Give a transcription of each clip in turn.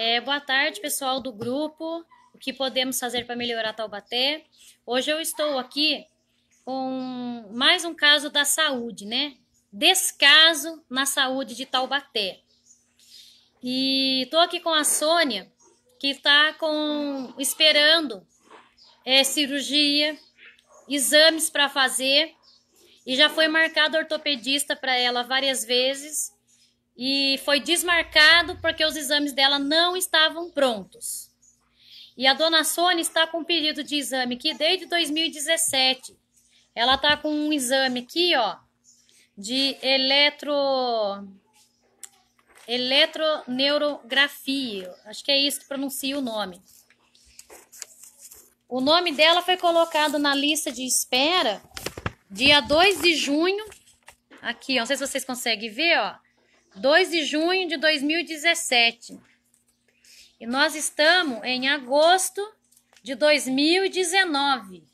É, boa tarde, pessoal do grupo. O que podemos fazer para melhorar Taubaté? Hoje eu estou aqui com mais um caso da saúde, né? Descaso na saúde de Taubaté. E estou aqui com a Sônia, que está com esperando é, cirurgia, exames para fazer e já foi marcado ortopedista para ela várias vezes e foi desmarcado porque os exames dela não estavam prontos. E a dona Sônia está com um período de exame que desde 2017. Ela está com um exame aqui, ó, de eletro eletroneurografia. Acho que é isso que pronuncia o nome. O nome dela foi colocado na lista de espera dia 2 de junho. Aqui, ó, não sei se vocês conseguem ver, ó. 2 de junho de 2017. E nós estamos em agosto de 2019.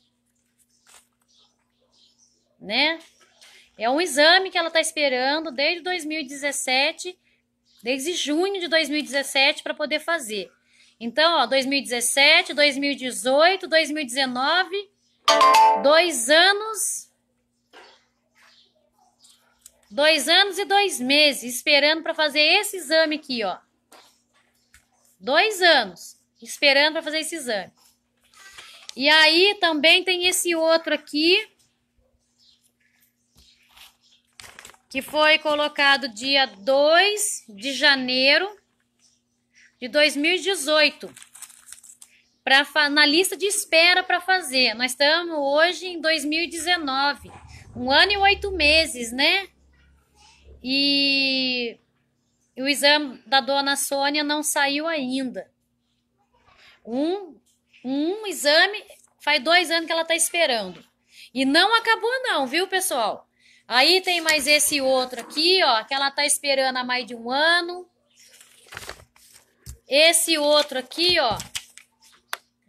Né? É um exame que ela está esperando desde 2017, desde junho de 2017 para poder fazer. Então, ó, 2017, 2018, 2019, dois anos Dois anos e dois meses esperando para fazer esse exame aqui, ó. Dois anos esperando para fazer esse exame. E aí também tem esse outro aqui. Que foi colocado dia 2 de janeiro de 2018 pra, na lista de espera para fazer. Nós estamos hoje em 2019, um ano e oito meses, né? E o exame da dona Sônia não saiu ainda. Um, um exame, faz dois anos que ela está esperando. E não acabou, não, viu, pessoal? Aí tem mais esse outro aqui, ó, que ela está esperando há mais de um ano. Esse outro aqui, ó,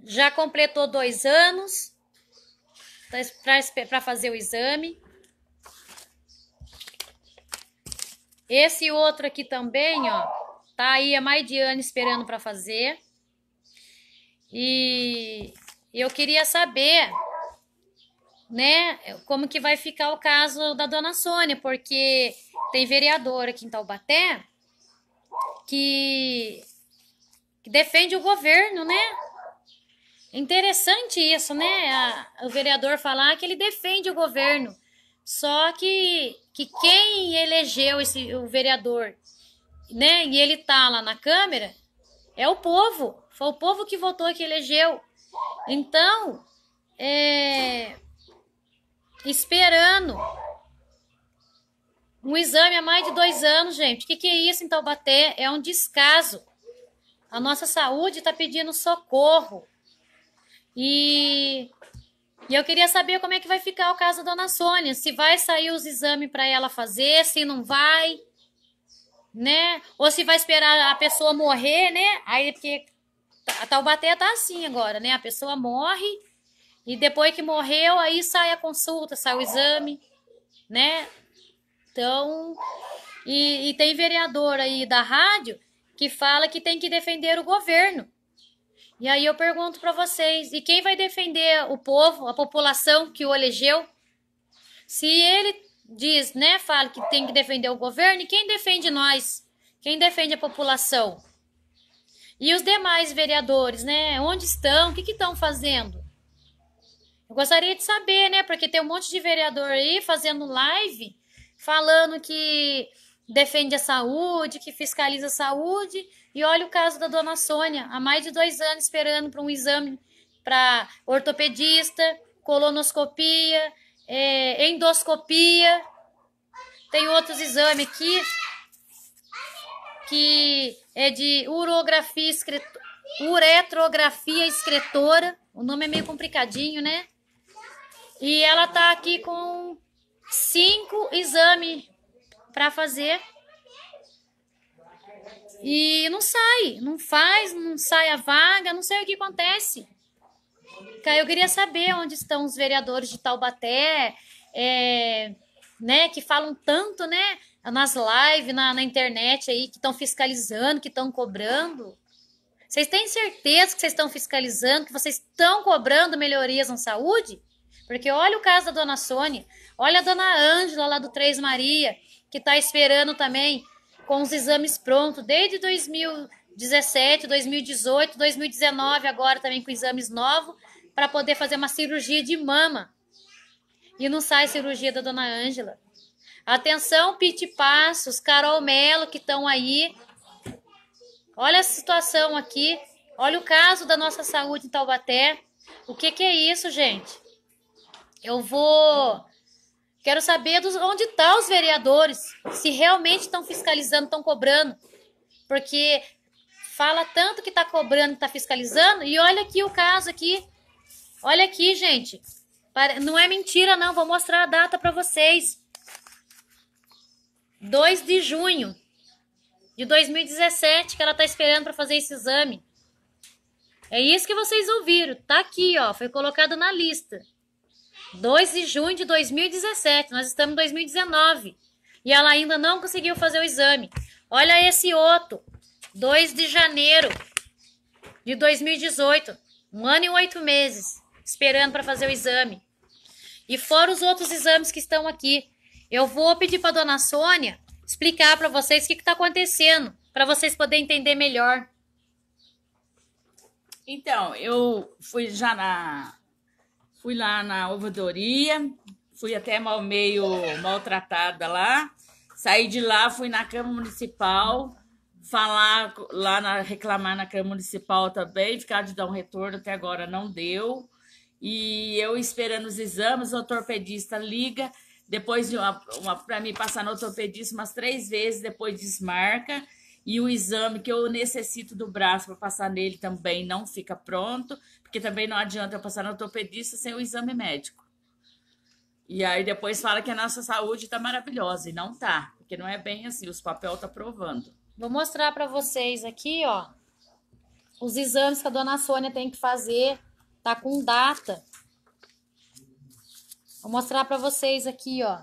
já completou dois anos tá para fazer o exame. Esse outro aqui também, ó, tá aí a ano esperando para fazer. E eu queria saber, né, como que vai ficar o caso da dona Sônia, porque tem vereadora aqui em Taubaté que, que defende o governo, né? Interessante isso, né? A, o vereador falar que ele defende o governo. Só que, que quem elegeu esse, o vereador, né? E ele tá lá na Câmara, é o povo. Foi o povo que votou que elegeu. Então, é, esperando um exame há mais de dois anos, gente. O que, que é isso em Taubaté? É um descaso. A nossa saúde está pedindo socorro. E e eu queria saber como é que vai ficar o caso da dona Sônia, se vai sair os exames para ela fazer, se não vai, né? Ou se vai esperar a pessoa morrer, né? Aí porque a Taubaté tá assim agora, né? A pessoa morre e depois que morreu aí sai a consulta, sai o exame, né? Então, e, e tem vereador aí da rádio que fala que tem que defender o governo. E aí eu pergunto para vocês, e quem vai defender o povo, a população que o elegeu? Se ele diz, né, fala que tem que defender o governo, e quem defende nós? Quem defende a população? E os demais vereadores, né? Onde estão? O que estão fazendo? Eu gostaria de saber, né? Porque tem um monte de vereador aí fazendo live falando que defende a saúde, que fiscaliza a saúde. E olha o caso da dona Sônia, há mais de dois anos esperando para um exame para ortopedista, colonoscopia, é, endoscopia. Tem outros exames aqui que é de urografia escrito, uretrografia escritora. O nome é meio complicadinho, né? E ela tá aqui com cinco exames para fazer. E não sai, não faz, não sai a vaga, não sei o que acontece. Então, eu queria saber onde estão os vereadores de Taubaté, é, né, que falam tanto, né, nas lives, na, na internet aí, que estão fiscalizando, que estão cobrando. Vocês têm certeza que vocês estão fiscalizando, que vocês estão cobrando melhorias na saúde? Porque olha o caso da dona Sônia, olha a dona Ângela lá do Três Maria, que está esperando também com os exames prontos desde 2017, 2018, 2019, agora também com exames novos, para poder fazer uma cirurgia de mama. E não sai cirurgia da dona Ângela. Atenção, Pete Passos, Carol Melo, que estão aí. Olha a situação aqui. Olha o caso da nossa saúde em Taubaté. O que, que é isso, gente? Eu vou Quero saber dos, onde estão tá os vereadores, se realmente estão fiscalizando, estão cobrando. Porque fala tanto que está cobrando, está fiscalizando, e olha aqui o caso aqui. Olha aqui, gente. Não é mentira, não. Vou mostrar a data para vocês. 2 de junho de 2017 que ela está esperando para fazer esse exame. É isso que vocês ouviram. Tá aqui, ó. Foi colocado na lista. 2 de junho de 2017, nós estamos em 2019 e ela ainda não conseguiu fazer o exame. Olha esse outro, 2 de janeiro de 2018, um ano e oito meses esperando para fazer o exame. E fora os outros exames que estão aqui, eu vou pedir para dona Sônia explicar para vocês o que está acontecendo, para vocês poderem entender melhor. Então, eu fui já na, Fui lá na ouvidoria, fui até mal, meio maltratada lá. Saí de lá, fui na Câmara Municipal, falar lá, na, reclamar na Câmara Municipal também, ficar de dar um retorno, até agora não deu. E eu esperando os exames, o torpedista liga, depois de uma, uma para mim passar no ortopedista umas três vezes, depois desmarca. E o exame que eu necessito do braço para passar nele também não fica pronto, porque também não adianta eu passar no ortopedista sem o exame médico. E aí depois fala que a nossa saúde está maravilhosa e não tá, porque não é bem assim, os papel tá provando. Vou mostrar para vocês aqui, ó, os exames que a dona Sônia tem que fazer, tá com data. Vou mostrar para vocês aqui, ó.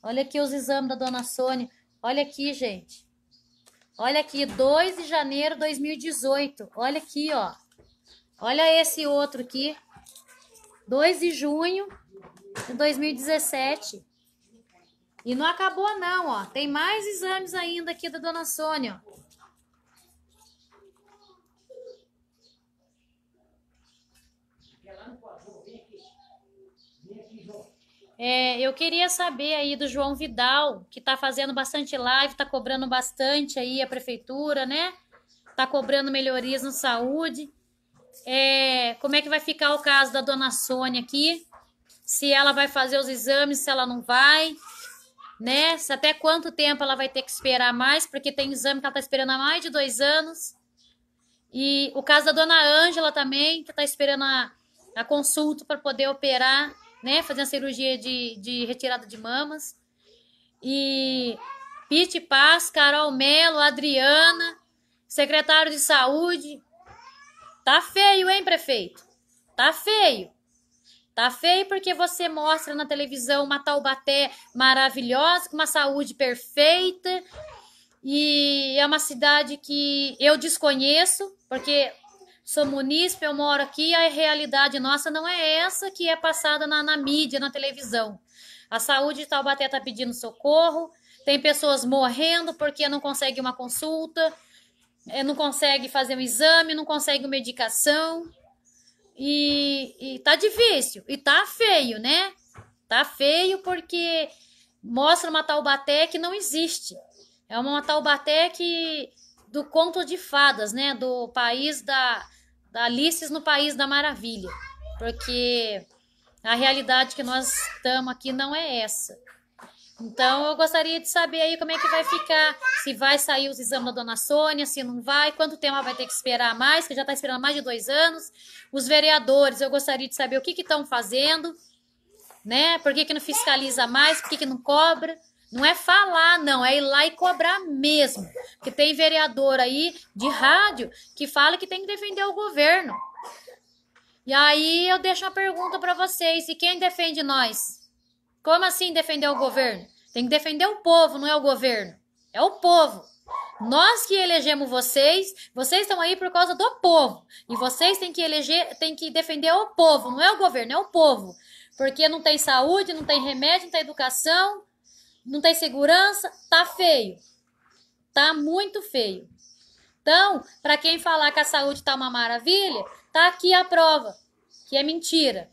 Olha aqui os exames da dona Sônia. Olha aqui, gente. Olha aqui, 2 de janeiro de 2018. Olha aqui, ó. Olha esse outro aqui. 2 de junho de 2017. E não acabou não, ó. Tem mais exames ainda aqui da Dona Sônia, ó. É, eu queria saber aí do João Vidal, que está fazendo bastante live, está cobrando bastante aí a prefeitura, né? Está cobrando melhorias na saúde. É, como é que vai ficar o caso da dona Sônia aqui? Se ela vai fazer os exames, se ela não vai, né? Se até quanto tempo ela vai ter que esperar mais, porque tem exame que ela está esperando há mais de dois anos. E o caso da dona Ângela também, que está esperando a, a consulta para poder operar né? a cirurgia de, de retirada de mamas. E Pete Paz, Carol Melo, Adriana, secretário de saúde. Tá feio, hein, prefeito? Tá feio. Tá feio porque você mostra na televisão uma Taubaté maravilhosa, com uma saúde perfeita. E é uma cidade que eu desconheço, porque sou munícipe, eu moro aqui, a realidade nossa não é essa que é passada na, na mídia, na televisão. A saúde de Taubaté está pedindo socorro, tem pessoas morrendo porque não consegue uma consulta, é, não consegue fazer um exame, não consegue uma medicação. E, e tá difícil, e tá feio, né? Tá feio porque mostra uma Taubaté que não existe. É uma Taubaté que do conto de fadas, né? Do país da, da Alice no País da Maravilha. Porque a realidade que nós estamos aqui não é essa. Então, eu gostaria de saber aí como é que vai ficar, se vai sair os exames da dona Sônia, se não vai, quanto tempo ela vai ter que esperar mais, que já está esperando mais de dois anos. Os vereadores, eu gostaria de saber o que estão fazendo, né? Por que, que não fiscaliza mais, por que, que não cobra. Não é falar, não, é ir lá e cobrar mesmo. Porque tem vereador aí de rádio que fala que tem que defender o governo. E aí eu deixo uma pergunta para vocês: e quem defende nós? Como assim defender o governo? Tem que defender o povo, não é o governo. É o povo. Nós que elegemos vocês, vocês estão aí por causa do povo. E vocês têm que eleger, têm que defender o povo, não é o governo, é o povo. Porque não tem saúde, não tem remédio, não tem educação, não tem segurança, tá feio. Tá muito feio. Então, para quem falar que a saúde tá uma maravilha, tá aqui a prova, que é mentira.